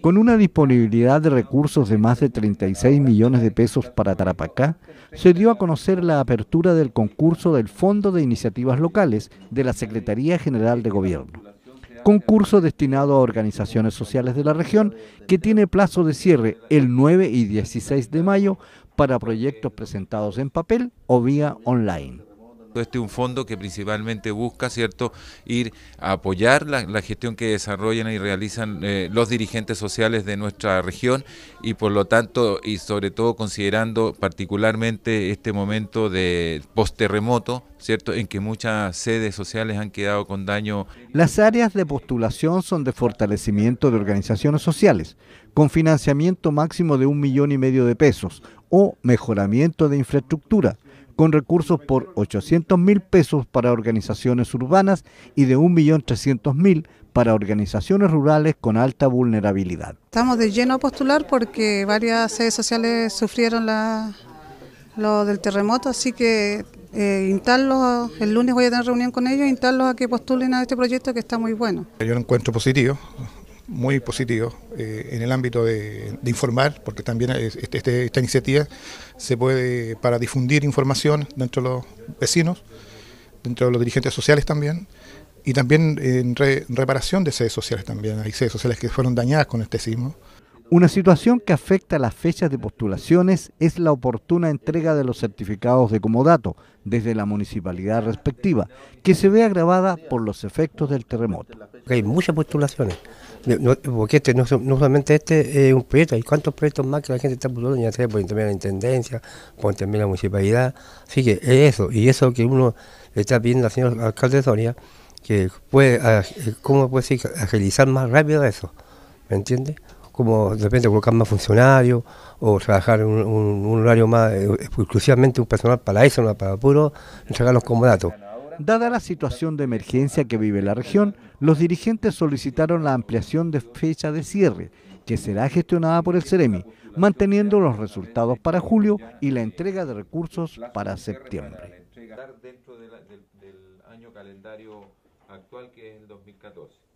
Con una disponibilidad de recursos de más de 36 millones de pesos para Tarapacá, se dio a conocer la apertura del concurso del Fondo de Iniciativas Locales de la Secretaría General de Gobierno. Concurso destinado a organizaciones sociales de la región que tiene plazo de cierre el 9 y 16 de mayo para proyectos presentados en papel o vía online. Este es un fondo que principalmente busca, ¿cierto?, ir a apoyar la, gestión que desarrollan y realizan eh, los dirigentes sociales de nuestra región y por lo tanto, y sobre todo considerando particularmente este momento de post-terremoto, ¿cierto?, en que muchas sedes sociales han quedado con daño. Las áreas de postulación son de fortalecimiento de organizaciones sociales, con financiamiento máximo de un millón y medio de pesos o mejoramiento de infraestructura con recursos por 800 mil pesos para organizaciones urbanas y de 1.300.000 para organizaciones rurales con alta vulnerabilidad. Estamos de lleno a postular porque varias sedes sociales sufrieron la, lo del terremoto, así que eh, el lunes voy a tener reunión con ellos, instarlos a que postulen a este proyecto que está muy bueno. Yo lo encuentro positivo, muy positivo eh, en el ámbito de, informar, porque también este, este, esta iniciativa se puede para difundir información dentro de los vecinos, dentro de los dirigentes sociales también, y también en reparación de sedes sociales también. Hay sedes sociales que fueron dañadas con este sismo una situación que afecta a las fechas de postulaciones es la oportuna entrega de los certificados de comodato desde la municipalidad respectiva, que se ve agravada por los efectos del terremoto. Hay muchas postulaciones, porque este, no, solamente este es un proyecto, hay cuántos proyectos más que la gente está postulando, ya sea por intermedio de la intendencia, por intermedio la municipalidad, así que es eso, y eso que uno está viendo al señor alcalde Sonia, que puede, ah, eh, ¿cómo puede decir, agilizar más rápido eso? ¿Me entiendes? como de repente colocar más funcionarios o trabajar un, un, horario más, eh, exclusivamente un personal para eso, no para puro entregarlos como datos. Dada la situación de emergencia que vive la región, los dirigentes solicitaron la ampliación de fecha de cierre, que será gestionada por el CEREMI, manteniendo los resultados para julio y la entrega de recursos para septiembre. Dentro del año calendario actual, que es el 2014.